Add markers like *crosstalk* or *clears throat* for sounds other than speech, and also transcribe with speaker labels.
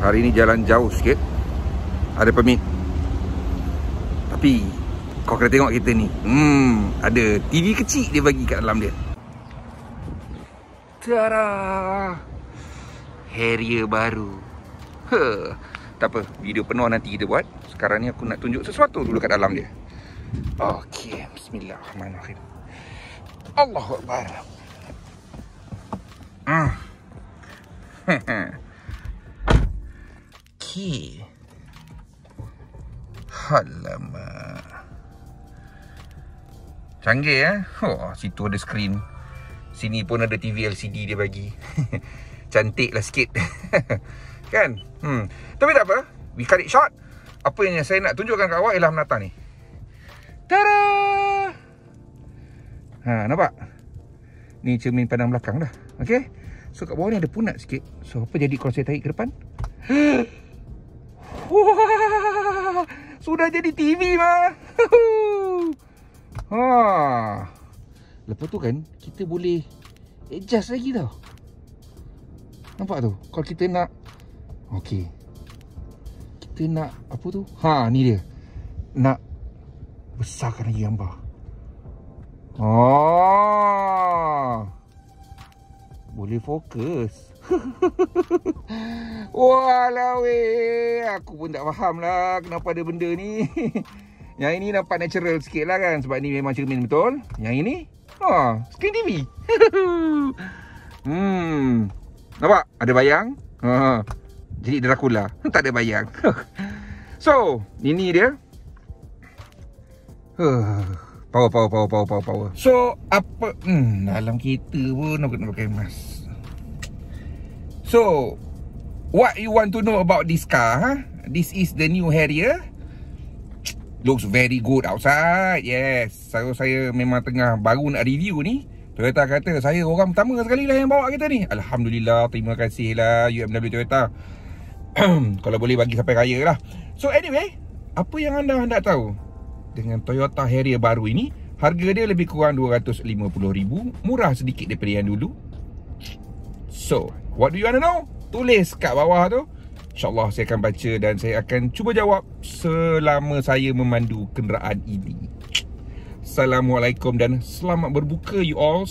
Speaker 1: Hari ni jalan jauh sikit Ada permit Tapi Kau kena tengok kereta ni Hmm Ada TV kecil dia bagi kat dalam dia Tara Harrier baru huh. Tak apa Video penuh nanti kita buat Sekarang ni aku nak tunjuk sesuatu dulu kat dalam dia Okay Bismillahirrahmanirrahim Allahuakbar Hmm *laughs* Okey. Alamak. Canggih eh. Oh, situ ada screen. Sini pun ada TV LCD dia bagi. *laughs* Cantiklah sikit. *laughs* kan? Hmm. Tapi tak apa. We cut it short. Apa yang saya nak tunjukkan kat awak ialah menatang ni. Tada! Ha, nampak? Ni cermin padang belakang dah. Okay? So kat bawah ni ada punat sikit. So apa jadi kalau saya tarik ke depan? *gasps* Wah, sudah jadi TV mah. *laughs* Ha. Lepas tu kan kita boleh adjust lagi tau. Nampak tu? Kalau kita nak Okey. Kita nak apa tu? Ha, ni dia. Nak besarkan lagi gambar. Oh. fokus *laughs* Wah la, weh Aku pun tak faham lah Kenapa ada benda ni *laughs* Yang ini nampak natural sikit lah kan Sebab ni memang cermin betul Yang ini oh, Screen TV *laughs* Hmm Nampak? Ada bayang? Ha, jadi Dracula Tak ada bayang So Ini dia *sighs* Power, power, power, power, power, power. So, apa... Hmm, dalam kereta pun aku nak pakai mask. So, what you want to know about this car? Huh? Ha? This is the new Harrier. Looks very good outside. Yes. So, saya memang tengah baru nak review ni. Toyota kata saya orang pertama sekali lah yang bawa kereta ni. Alhamdulillah. Terima kasih lah UMW Toyota. *clears throat* Kalau boleh bagi sampai kaya lah. So, anyway. Apa yang anda hendak tahu? Dengan Toyota Harrier baru ini. Harga dia lebih kurang RM250,000. Murah sedikit daripada yang dulu. So, What do you want to know? Tulis kat bawah tu. InsyaAllah saya akan baca dan saya akan cuba jawab selama saya memandu kenderaan ini. Assalamualaikum dan selamat berbuka you all.